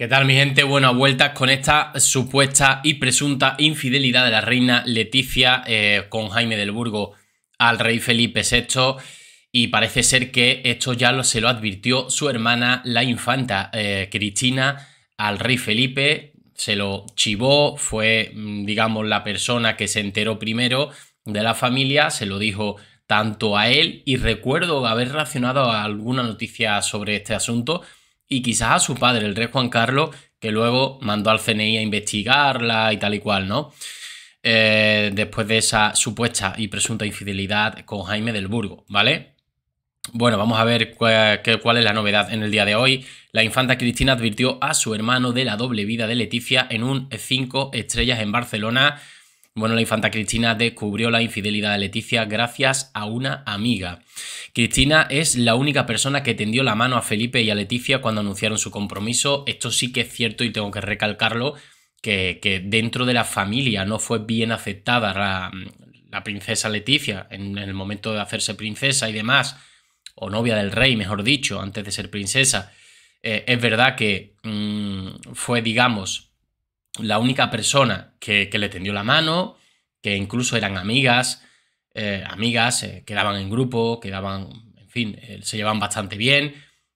¿Qué tal mi gente? Buenas vueltas con esta supuesta y presunta infidelidad de la reina Leticia eh, con Jaime del Burgo al rey Felipe VI y parece ser que esto ya se lo advirtió su hermana la infanta eh, Cristina al rey Felipe, se lo chivó, fue mm, digamos la persona que se enteró primero de la familia, se lo dijo tanto a él y recuerdo haber relacionado alguna noticia sobre este asunto y quizás a su padre, el rey Juan Carlos, que luego mandó al CNI a investigarla y tal y cual, ¿no? Eh, después de esa supuesta y presunta infidelidad con Jaime del Burgo, ¿vale? Bueno, vamos a ver cuál, cuál es la novedad en el día de hoy. La infanta Cristina advirtió a su hermano de la doble vida de Leticia en un 5 estrellas en Barcelona bueno, la infanta Cristina descubrió la infidelidad de Leticia gracias a una amiga. Cristina es la única persona que tendió la mano a Felipe y a Leticia cuando anunciaron su compromiso. Esto sí que es cierto y tengo que recalcarlo, que, dentro de la familia no fue bien aceptada la, la princesa Leticia en, el momento de hacerse princesa y demás, o novia del rey, mejor dicho, antes de ser princesa. Eh, es verdad que mm, fue, digamos, la única persona que, le tendió la mano, que incluso eran amigas, eh, amigas, eh, quedaban en grupo, quedaban, en fin, eh, se llevaban bastante bien,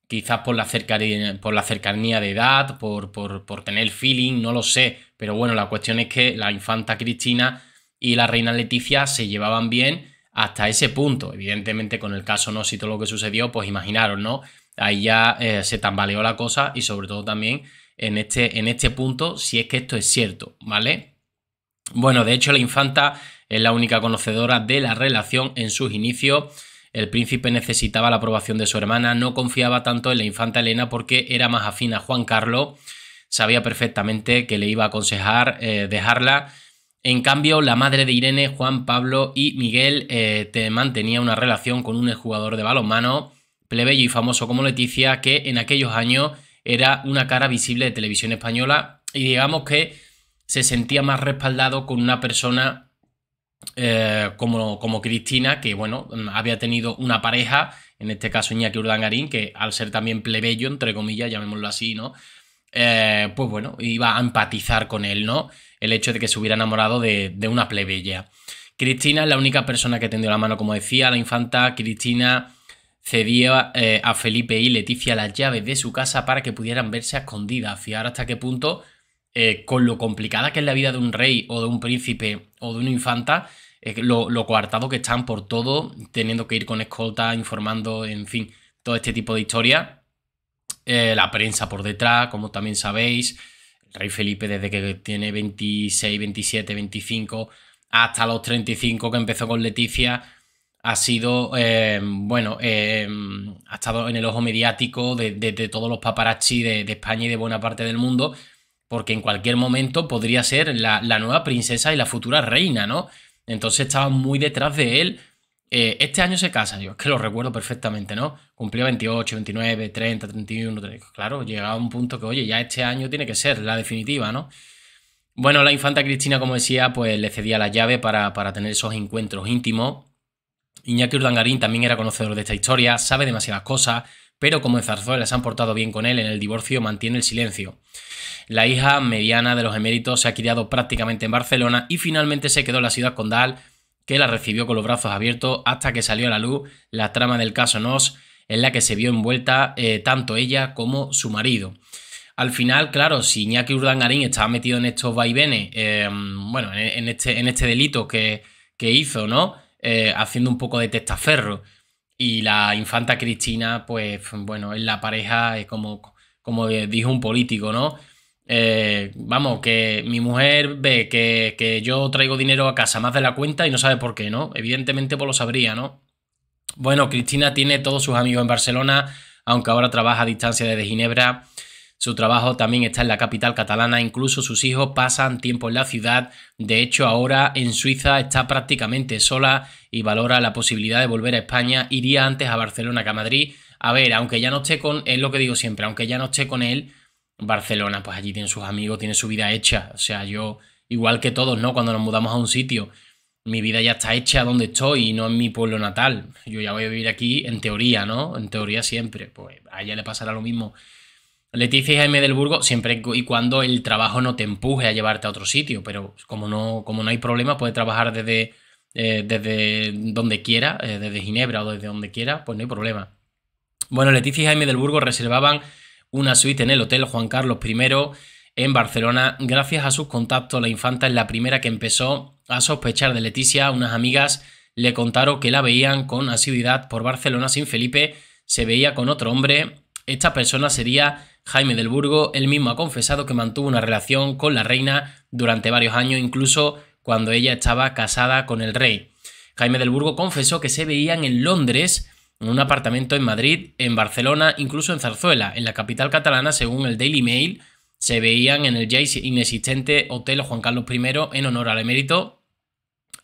quizás por la cercanía, por la cercanía de edad, por, por, tener feeling, no lo sé, pero bueno, la cuestión es que la infanta Cristina y la reina Leticia se llevaban bien hasta ese punto. Evidentemente, con el caso no y todo lo que sucedió, pues imaginaron ¿no? Ahí ya se tambaleó la cosa y sobre todo también en este, en este punto, si es que esto es cierto, ¿vale? Bueno, de hecho la infanta es la única conocedora de la relación en sus inicios. El príncipe necesitaba la aprobación de su hermana, no confiaba tanto en la infanta Elena porque era más afín a Juan Carlos, sabía perfectamente que le iba a aconsejar eh, dejarla. En cambio, la madre de Irene, Juan Pablo y Miguel eh, te mantenía una relación con un jugador de balonmano plebeyo y famoso como Leticia que en aquellos años era una cara visible de televisión española y digamos que se sentía más respaldado con una persona eh, como, como Cristina, que bueno, había tenido una pareja, en este caso Iñaki Urdangarín, que al ser también plebeyo, entre comillas, llamémoslo así, ¿no? Eh, pues bueno, iba a empatizar con él, ¿no? El hecho de que se hubiera enamorado de, de una plebeya. Cristina es la única persona que tendió la mano, como decía, la infanta Cristina cedía eh, a Felipe y Leticia las llaves de su casa para que pudieran verse a escondidas. Fiar hasta qué punto, eh, con lo complicada que es la vida de un rey o de un príncipe o de una infanta, lo, lo, coartado que están por todo, teniendo que ir con escolta, informando, en fin, todo este tipo de historia. Eh, la prensa por detrás, como también sabéis, el rey Felipe desde que tiene 26, 27, 25, hasta los 35 que empezó con Leticia ha sido, eh, bueno, eh, ha estado en el ojo mediático de, todos los paparazzi de, España y de buena parte del mundo, porque en cualquier momento podría ser la, nueva princesa y la futura reina, ¿no? Entonces estaba muy detrás de él. Eh, este año se casa, yo es que lo recuerdo perfectamente, ¿no? Cumplió 28, 29, 30, 31, claro, llegaba un punto que, oye, ya este año tiene que ser la definitiva, ¿no? Bueno, la infanta Cristina, como decía, pues le cedía la llave para, para tener esos encuentros íntimos Iñaki Urdangarín también era conocedor de esta historia, sabe demasiadas cosas, pero como en Zarzuela se han portado bien con él, en el divorcio mantiene el silencio. La hija mediana de los eméritos se ha criado prácticamente en Barcelona y finalmente se quedó en la ciudad condal, que la recibió con los brazos abiertos hasta que salió a la luz la trama del caso Nos, en la que se vio envuelta eh, tanto ella como su marido. Al final, claro, si Iñaki Urdangarín estaba metido en estos vaivenes, eh, bueno, este, en este, delito que, que hizo, ¿no? Eh, haciendo un poco de testaferro. Y la infanta Cristina, pues bueno, es la pareja, es como, como dijo un político, ¿no? Eh, vamos, que mi mujer ve que, que, yo traigo dinero a casa más de la cuenta y no sabe por qué, ¿no? Evidentemente pues lo sabría, ¿no? Bueno, Cristina tiene todos sus amigos en Barcelona, aunque ahora trabaja a distancia desde Ginebra su trabajo también está en la capital catalana, incluso sus hijos pasan tiempo en la ciudad, de hecho ahora en Suiza está prácticamente sola y valora la posibilidad de volver a España, iría antes a Barcelona que a Madrid. A ver, aunque ya no esté con, es lo que digo siempre, aunque ya no esté con él, Barcelona, pues allí tiene sus amigos, tiene su vida hecha, o sea, yo, igual que todos, ¿no? Cuando nos mudamos a un sitio, mi vida ya está hecha donde estoy y no en mi pueblo natal. Yo ya voy a vivir aquí en teoría, ¿no? En teoría siempre. Pues a ella le pasará lo mismo. Leticia y Jaime del Burgo, siempre y cuando el trabajo no te empuje a llevarte a otro sitio, pero como no, como no hay problema, puedes trabajar desde, eh, desde donde quiera, eh, desde Ginebra o desde donde quiera, pues no hay problema. Bueno, Leticia y Jaime del Burgo reservaban una suite en el Hotel Juan Carlos I en Barcelona. Gracias a sus contactos, la infanta es la primera que empezó a sospechar de Leticia. Unas amigas le contaron que la veían con asiduidad por Barcelona sin Felipe, se veía con otro hombre esta persona sería Jaime del Burgo, él mismo ha confesado que mantuvo una relación con la reina durante varios años, incluso cuando ella estaba casada con el rey. Jaime del Burgo confesó que se veían en Londres, en un apartamento en Madrid, en Barcelona, incluso en Zarzuela, en la capital catalana, según el Daily Mail, se veían en el ya inexistente Hotel Juan Carlos I en honor al emérito.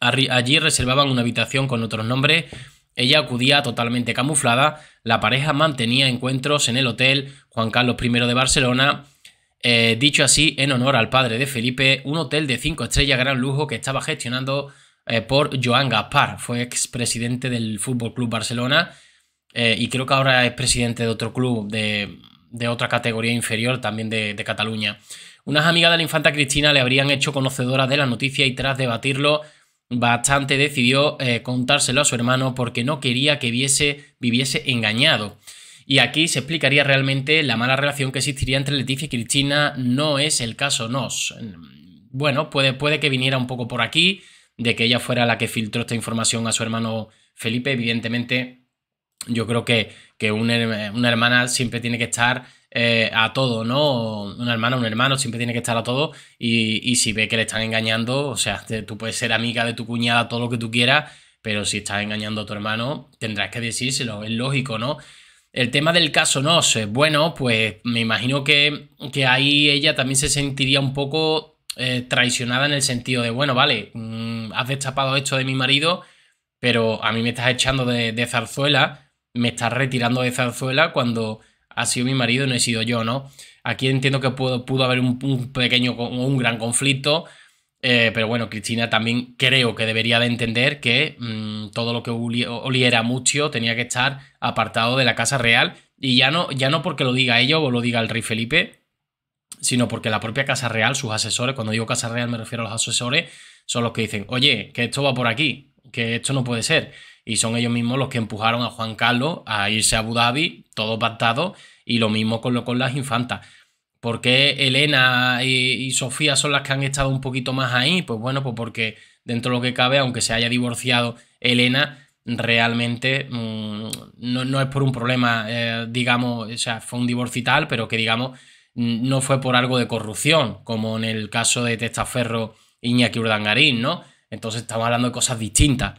Allí reservaban una habitación con otros nombres. Ella acudía totalmente camuflada la pareja mantenía encuentros en el Hotel Juan Carlos I de Barcelona, eh, dicho así en honor al padre de Felipe, un hotel de cinco estrellas gran lujo que estaba gestionando eh, por Joan Gaspar, fue expresidente del Fútbol Club Barcelona eh, y creo que ahora es presidente de otro club de, otra categoría inferior también de, de Cataluña. Unas amigas de la infanta Cristina le habrían hecho conocedora de la noticia y tras debatirlo bastante decidió eh, contárselo a su hermano porque no quería que viese, viviese engañado. Y aquí se explicaría realmente la mala relación que existiría entre Leticia y Cristina. No es el caso, nos. Bueno, puede, puede que viniera un poco por aquí, de que ella fuera la que filtró esta información a su hermano Felipe. Evidentemente, yo creo que, que una, una hermana siempre tiene que estar eh, a todo, ¿no? Un hermano, un hermano, siempre tiene que estar a todo y, si ve que le están engañando, o sea, tú puedes ser amiga de tu cuñada todo lo que tú quieras, pero si estás engañando a tu hermano, tendrás que decírselo, es lógico, ¿no? El tema del caso no sé, bueno, pues me imagino que, ahí ella también se sentiría un poco eh, traicionada en el sentido de, bueno, vale, mm, has destapado esto de mi marido, pero a mí me estás echando de, de zarzuela, me estás retirando de zarzuela cuando ha sido mi marido no he sido yo, ¿no? Aquí entiendo que pudo, haber un, pequeño o un gran conflicto, eh, pero bueno, Cristina también creo que debería de entender que mm, todo lo que oliera mucho tenía que estar apartado de la Casa Real, y ya no, ya no porque lo diga ella o lo diga el rey Felipe, sino porque la propia Casa Real, sus asesores, cuando digo Casa Real me refiero a los asesores, son los que dicen, oye, que esto va por aquí, que esto no puede ser y son ellos mismos los que empujaron a Juan Carlos a irse a Abu Dhabi, todo pactado, y lo mismo con, lo, con las infantas. ¿Por qué Elena y, Sofía son las que han estado un poquito más ahí? Pues bueno, pues porque dentro de lo que cabe, aunque se haya divorciado Elena, realmente mm, no, es por un problema, eh, digamos, o sea, fue un divorcio y tal, pero que digamos mm, no fue por algo de corrupción, como en el caso de Testaferro Iñaki Urdangarín, ¿no? Entonces estamos hablando de cosas distintas.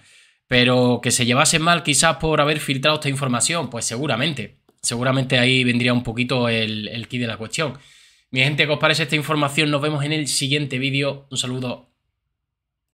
Pero que se llevase mal quizás por haber filtrado esta información, pues seguramente. Seguramente ahí vendría un poquito el, el de la cuestión. Mi gente, ¿qué os parece esta información? Nos vemos en el siguiente vídeo. Un saludo